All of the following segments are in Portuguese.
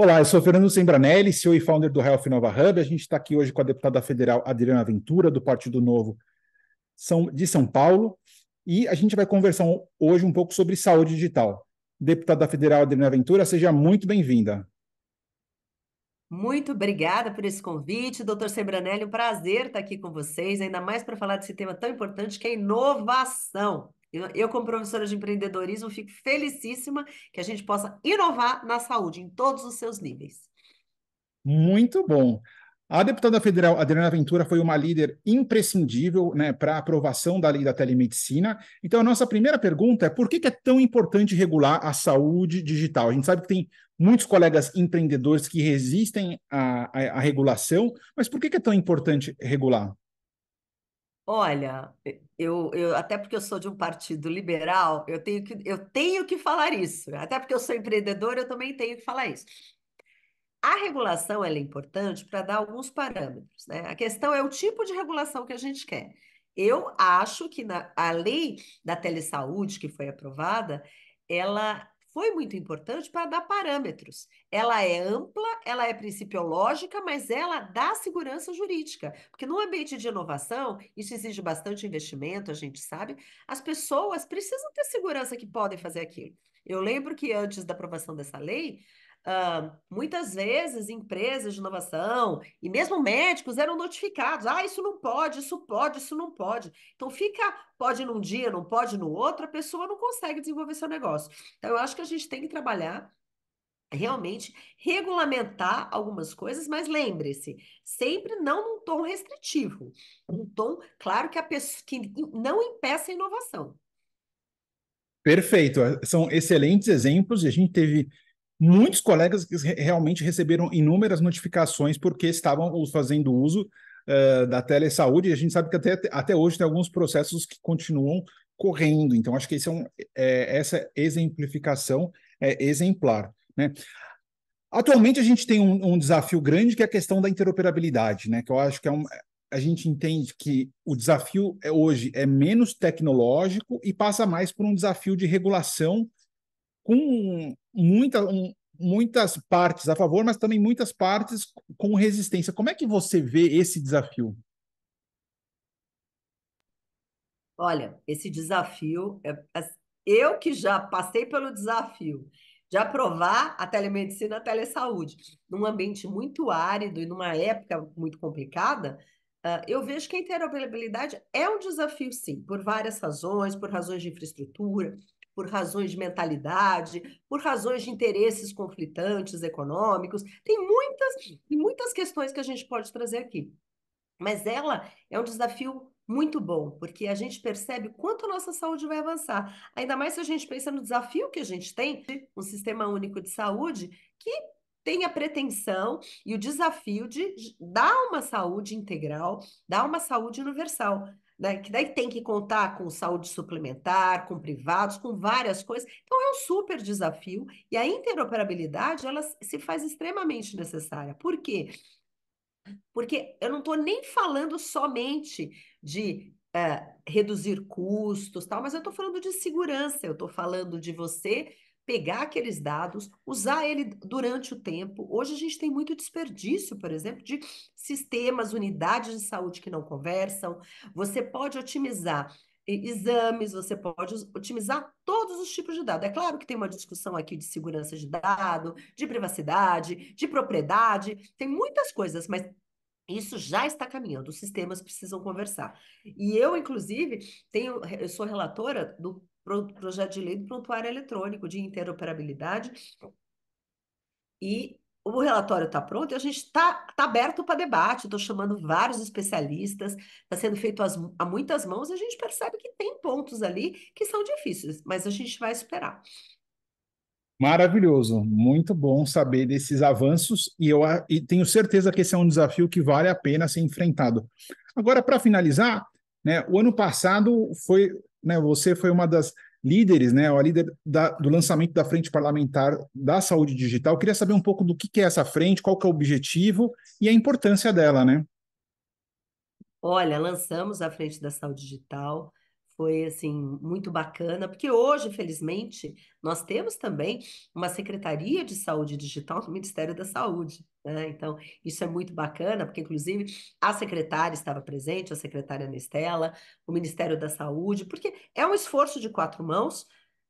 Olá, eu sou Fernando Sembranelli, CEO e founder do Health Nova Hub. A gente está aqui hoje com a deputada federal Adriana Ventura, do Partido Novo de São Paulo. E a gente vai conversar hoje um pouco sobre saúde digital. Deputada federal Adriana Ventura, seja muito bem-vinda. Muito obrigada por esse convite, doutor Sembranelli. Um prazer estar aqui com vocês, ainda mais para falar desse tema tão importante que é inovação. Eu, eu, como professora de empreendedorismo, fico felicíssima que a gente possa inovar na saúde em todos os seus níveis. Muito bom. A deputada federal Adriana Ventura foi uma líder imprescindível né, para a aprovação da lei da telemedicina. Então, a nossa primeira pergunta é por que, que é tão importante regular a saúde digital? A gente sabe que tem muitos colegas empreendedores que resistem à, à, à regulação, mas por que, que é tão importante regular? Olha, eu, eu até porque eu sou de um partido liberal, eu tenho que, eu tenho que falar isso. Até porque eu sou empreendedora, eu também tenho que falar isso. A regulação é importante para dar alguns parâmetros, né? A questão é o tipo de regulação que a gente quer. Eu acho que na, a lei da telesaúde que foi aprovada, ela foi muito importante para dar parâmetros. Ela é ampla, ela é principiológica, mas ela dá segurança jurídica. Porque no ambiente de inovação, isso exige bastante investimento, a gente sabe, as pessoas precisam ter segurança que podem fazer aquilo. Eu lembro que antes da aprovação dessa lei, Uh, muitas vezes empresas de inovação e mesmo médicos eram notificados: ah, isso não pode, isso pode, isso não pode. Então fica, pode num dia, não pode no outro, a pessoa não consegue desenvolver seu negócio. Então eu acho que a gente tem que trabalhar realmente regulamentar algumas coisas, mas lembre-se, sempre não num tom restritivo, um tom, claro, que a pessoa que não impeça a inovação. Perfeito, são excelentes exemplos e a gente teve Muitos colegas realmente receberam inúmeras notificações porque estavam fazendo uso uh, da telesaúde, e a gente sabe que até, até hoje tem alguns processos que continuam correndo. Então, acho que é um, é, essa exemplificação é exemplar. Né? Atualmente, a gente tem um, um, desafio grande que é a questão da interoperabilidade, né? que eu acho que é um, a gente entende que o desafio é, hoje é menos tecnológico e passa mais por um desafio de regulação com muita, um, muitas partes a favor, mas também muitas partes com resistência. Como é que você vê esse desafio? Olha, esse desafio, é, é, eu que já passei pelo desafio de aprovar a telemedicina, a telesaúde, num ambiente muito árido e numa época muito complicada, ah, eu vejo que a interoperabilidade é um desafio, sim, por várias razões, por razões de infraestrutura, por razões de mentalidade, por razões de interesses conflitantes econômicos. Tem muitas, muitas questões que a gente pode trazer aqui. Mas ela é um desafio muito bom, porque a gente percebe quanto a nossa saúde vai avançar. Ainda mais se a gente pensa no desafio que a gente tem, um sistema único de saúde que tem a pretensão e o desafio de dar uma saúde integral, dar uma saúde universal né? que daí tem que contar com saúde suplementar, com privados, com várias coisas. Então é um super desafio e a interoperabilidade ela se faz extremamente necessária. Por quê? Porque eu não estou nem falando somente de eh, reduzir custos, tal, mas eu estou falando de segurança, eu estou falando de você pegar aqueles dados, usar ele durante o tempo. Hoje a gente tem muito desperdício, por exemplo, de sistemas, unidades de saúde que não conversam. Você pode otimizar exames, você pode otimizar todos os tipos de dados. É claro que tem uma discussão aqui de segurança de dado, de privacidade, de propriedade, tem muitas coisas, mas isso já está caminhando, os sistemas precisam conversar. E eu, inclusive, tenho, eu sou relatora do projeto de lei do prontuário eletrônico de interoperabilidade e o relatório está pronto e a gente está tá aberto para debate. Estou chamando vários especialistas, está sendo feito as, a muitas mãos. E A gente percebe que tem pontos ali que são difíceis, mas a gente vai esperar. Maravilhoso, muito bom saber desses avanços e eu e tenho certeza que esse é um desafio que vale a pena ser enfrentado. Agora, para finalizar, né, o ano passado foi, né, você foi uma das líderes, né, a líder da, do lançamento da Frente Parlamentar da Saúde Digital. Eu queria saber um pouco do que, que é essa frente, qual é o objetivo e a importância dela, né? Olha, lançamos a Frente da Saúde Digital foi assim muito bacana, porque hoje, felizmente, nós temos também uma Secretaria de Saúde Digital do Ministério da Saúde. Né? Então, isso é muito bacana, porque, inclusive, a secretária estava presente, a secretária Nestela, o Ministério da Saúde, porque é um esforço de quatro mãos,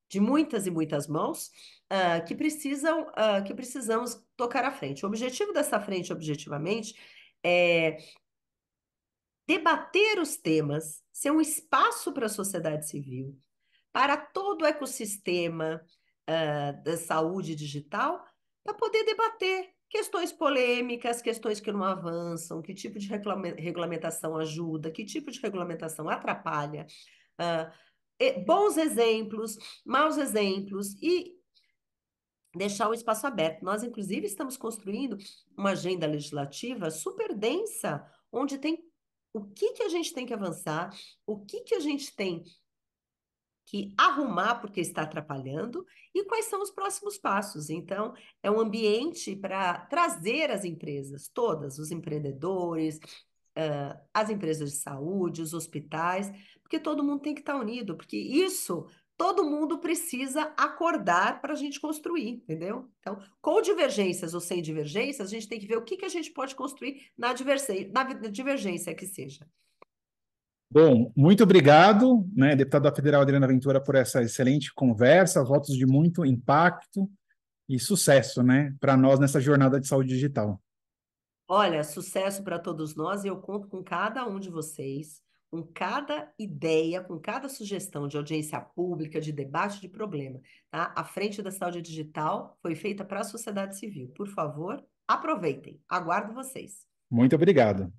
de muitas e muitas mãos, uh, que precisam, uh, que precisamos tocar à frente. O objetivo dessa frente, objetivamente, é debater os temas, ser um espaço para a sociedade civil, para todo o ecossistema uh, da saúde digital, para poder debater questões polêmicas, questões que não avançam, que tipo de regulamentação ajuda, que tipo de regulamentação atrapalha, uh, bons exemplos, maus exemplos e deixar o espaço aberto. Nós, inclusive, estamos construindo uma agenda legislativa super densa, onde tem o que, que a gente tem que avançar, o que, que a gente tem que arrumar porque está atrapalhando e quais são os próximos passos. Então, é um ambiente para trazer as empresas, todas, os empreendedores, as empresas de saúde, os hospitais, porque todo mundo tem que estar unido, porque isso todo mundo precisa acordar para a gente construir, entendeu? Então, com divergências ou sem divergências, a gente tem que ver o que, que a gente pode construir na, divergência, na divergência que seja. Bom, muito obrigado, né, deputada federal Adriana Ventura, por essa excelente conversa, votos de muito impacto e sucesso, né, para nós nessa jornada de saúde digital. Olha, sucesso para todos nós e eu conto com cada um de vocês com cada ideia, com cada sugestão de audiência pública, de debate de problema. Tá? A Frente da Saúde Digital foi feita para a sociedade civil. Por favor, aproveitem. Aguardo vocês. Muito obrigado.